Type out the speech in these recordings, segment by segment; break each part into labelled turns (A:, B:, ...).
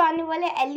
A: जानने वाले L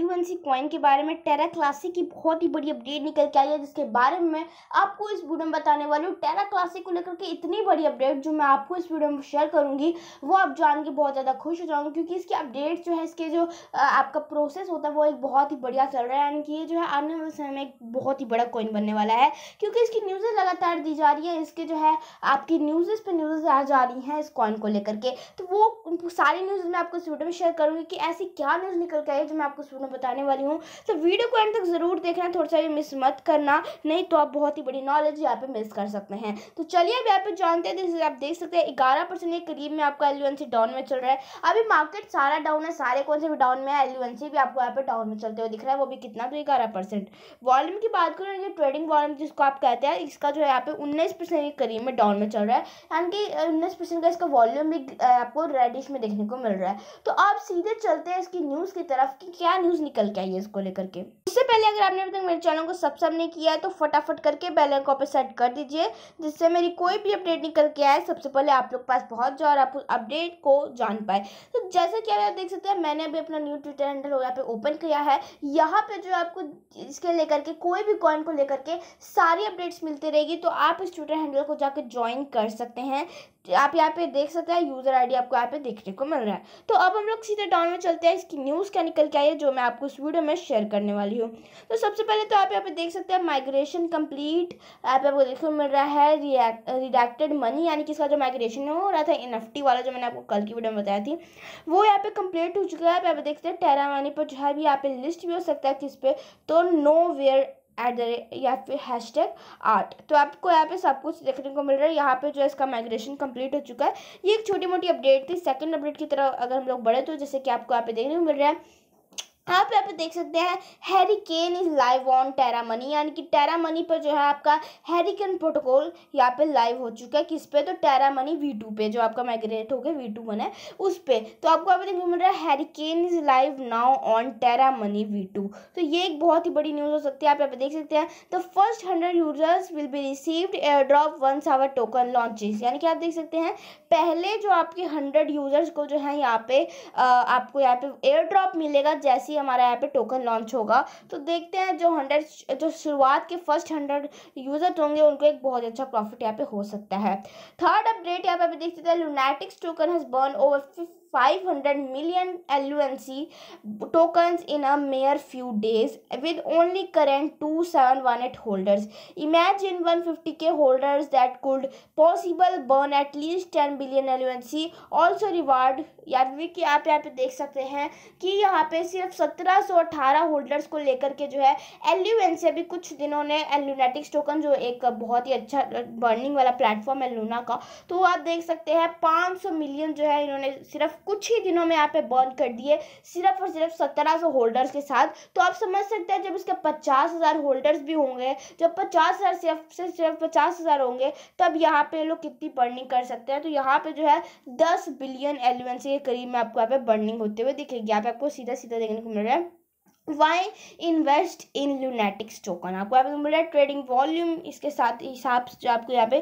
A: coin e के बारे में टेरा क्लासिक की बहुत ही बड़ी अपडेट निकल के आई है जिसके बारे में आपको इस वीडियो में बताने वाली हूँ टेरा क्लासिक को लेकर के इतनी बड़ी अपडेट जो मैं आपको इस वीडियो में शेयर करूँगी वो आप जान के बहुत ज़्यादा खुश हो जाऊँगी क्योंकि इसकी अपडेट जो है इसके जो आपका प्रोसेस होता है वो एक बहुत ही बढ़िया चल रहा है यानी कि ये जो है आने वाले समय में एक बहुत ही बड़ा कॉइन बनने वाला है क्योंकि इसकी न्यूज़ लगातार दी जा रही है इसके जो है आपकी न्यूज़ पर न्यूज़ आ जा रही हैं इस कॉइन को लेकर के तो वो उन सारी न्यूज़ मैं आपको इस वीडियो में शेयर करूँगी कि ऐसी क्या न्यूज़ निकल के आई जो मैं आपको इस वीडियो में बताने वाली हूँ तो वीडियो को एंड तक ज़रूर देखना थोड़ा सा मिस मत करना नहीं तो आप बहुत ही बड़ी नॉलेज यहाँ पे मिस कर सकते हैं तो चलिए अभी यहाँ पे जानते हैं जैसे आप देख सकते हैं ग्यारह परसेंट के करीब में आपका एल डाउन में चल रहा है अभी मार्केट सारा डाउन है सारे कौन से भी डाउन में है एल भी आपको यहाँ पे डाउन में चलते हुए दिख रहा है वो भी कितना तो ग्यारह परसेंट वॉल्यूम की बात करें जो ट्रेडिंग वॉल्यूम जिसको आप कहते हैं इसका जो है यहाँ पे उन्नीस परसेंट के करीब में डाउन में चल रहा है यानी कि उन्नीस परसेंट का इसका वॉल्यूम भी आपको रेडिश इंग्लिश में देखने को मिल रहा है तो आप सीधे चलते हैं इसकी न्यूज़ की तरफ कि क्या न्यूज़ निकल के आई है इसको लेकर के इससे पहले अगर आपने अभी तक मेरे चैनल को सब्सक्राइब नहीं किया है तो फटाफट करके बेल आइकॉन पर सेट कर दीजिए जिससे मेरी कोई भी अपडेट निकल के आए सबसे पहले आप लोग पास पहुँच जाओ और आप उस अपडेट को जान पाए तो जैसे कि आप देख सकते हैं मैंने अभी अपना न्यू ट्विटर हैंडल यहाँ पे ओपन किया है यहाँ पे जो आपको इसके लेकर के कोई भी कॉइन को लेकर के सारी अपडेट्स मिलती रहेगी तो आप इस ट्विटर हैंडल को जाकर ज्वाइन कर सकते हैं आप यहाँ पे देख सकते हैं यूज़र आईडी आपको यहाँ पे देखने को मिल रहा है तो अब हम लोग सीधे डाउन में चलते हैं इसकी न्यूज़ क्या निकल के आई है जो मैं आपको इस वीडियो में शेयर करने वाली हूँ तो सबसे पहले तो आप यहाँ पे देख सकते हैं माइग्रेशन कंप्लीट आप आपको देखने को मिल रहा है रिडेक्टेड मनी यानी कि इसका जो माइग्रेशन हो रहा था एन वाला जो मैंने आपको कल की वीडियो में बताया थी वो यहाँ पे कंप्लीट हो चुका है आप यहाँ पे देख सकते हैं टेरा मनी पर जो है भी यहाँ पे लिस्ट भी हो सकता है किस पे तो nowhere at the rate या फिर हैश टैग आर्ट तो आपको यहाँ पे सब कुछ देखने को मिल रहा है यहाँ पे जो है इसका माइग्रेशन कंप्लीट हो चुका है ये एक छोटी मोटी अपडेट थी सेकंड अपडेट की तरह अगर हम लोग बढ़े तो जैसे कि आपको यहाँ पे देखने को मिल रहा है यहाँ पे आप देख सकते हैं Harry Kane is live on Terra Money यानी कि टेरा मनी पर जो है आपका हैरी केन प्रोटोकॉल यहाँ पे लाइव हो चुका है किस पे तो टेरा मनी वी टू पे जो आपका माइग्रेट हो गया वी टू बना है उस पे तो आपको यहाँ पे देखने मिल रहा है Harry Kane is live now on Terra Money V two तो ये एक बहुत ही बड़ी न्यूज़ हो सकती है आप यहाँ पे देख सकते हैं the first hundred users will be received airdrop once our token launches यानी कि आप देख सकते हैं पहले जो आपके हंड्रेड यूजर्स को जो है यहाँ पे आपको यहाँ पे एयर ड्रॉप मिलेगा जैसे ही हमारा यहाँ पे टोकन लॉन्च होगा तो देखते हैं जो हंड्रेड जो शुरुआत के फर्स्ट हंड्रेड यूजर होंगे उनको एक बहुत अच्छा प्रॉफिट यहाँ पे हो सकता है थर्ड अपडेट यहाँ पे देखते हैं lunatics token has burn over 500 million LUNC tokens in a mere few days with only current 2718 holders. Imagine 150k holders that could possible burn at least 10 billion LUNC also reward यानी कि आप यहाँ पे देख सकते हैं कि यहाँ पे सिर्फ 1718 होल्डर्स को लेकर के जो है एल से भी कुछ दिनों ने एलुनेटिक्स टोकन जो एक बहुत ही अच्छा बर्निंग वाला प्लेटफॉर्म है लूना का तो आप देख सकते हैं 500 मिलियन जो है इन्होंने सिर्फ कुछ ही दिनों में यहाँ पे बर्न कर दिए सिर्फ और सिर्फ सत्रह सौ होल्डर्स के साथ तो आप समझ सकते हैं जब इसके पचास हज़ार होल्डर्स भी होंगे जब पचास हज़ार सिर्फ से सिर्फ पचास हज़ार होंगे तब यहाँ पे लोग कितनी बर्निंग कर सकते हैं तो यहाँ पे जो है दस बिलियन एलिवेंसी के करीब में आपको यहाँ पे बर्निंग होते हुए दिखेगी यहाँ पे आपको सीधा सीधा देखने को मिल रहा है why invest in lunatics token आपको यहाँ पे मिल रहा है ट्रेडिंग वॉल्यूम इसके साथ हिसाब से आपको यहाँ पे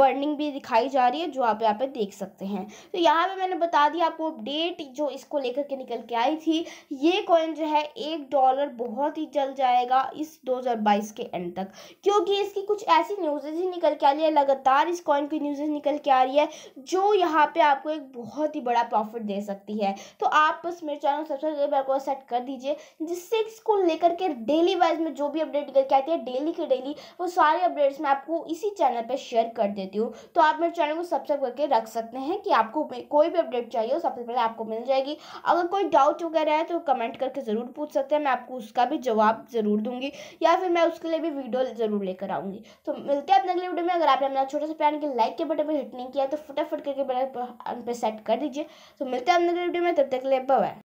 A: बर्निंग भी दिखाई जा रही है जो आप यहाँ पे देख सकते हैं तो यहाँ पे मैंने बता दिया आपको अपडेट जो इसको लेकर के निकल के आई थी ये कॉइन जो है एक डॉलर बहुत ही जल जाएगा इस 2022 के एंड तक क्योंकि इसकी कुछ ऐसी न्यूज़ेज ही निकल के आ रही है लगातार इस कॉइन की न्यूज़ेज निकल के आ रही है जो यहाँ पर आपको एक बहुत ही बड़ा प्रॉफिट दे सकती है तो आप बस मेरे चैनल सबसे पहले को सेट कर दीजिए जिस सिक्स को लेकर के डेली वाइज में जो भी अपडेट करके आती है डेली के डेली वो सारे अपडेट्स मैं आपको इसी चैनल पर शेयर कर देती हूँ तो आप मेरे चैनल को सब्सक्राइब करके रख सकते हैं कि आपको कोई भी अपडेट चाहिए सबसे पहले आपको मिल जाएगी अगर कोई डाउट वगैरह है तो कमेंट करके ज़रूर पूछ सकते हैं मैं आपको उसका भी जवाब ज़रूर दूंगी या फिर मैं उसके लिए भी वीडियो ज़रूर लेकर आऊँगी तो मिलते हैं अपने अगले वीडियो में अगर आपने अपना छोटा सा प्यार के लाइक के बटन पर हिट नहीं किया तो फटाफट करके बटन पर सेट कर दीजिए तो मिलते हैं अपने अगले वीडियो में तब तक ले बाय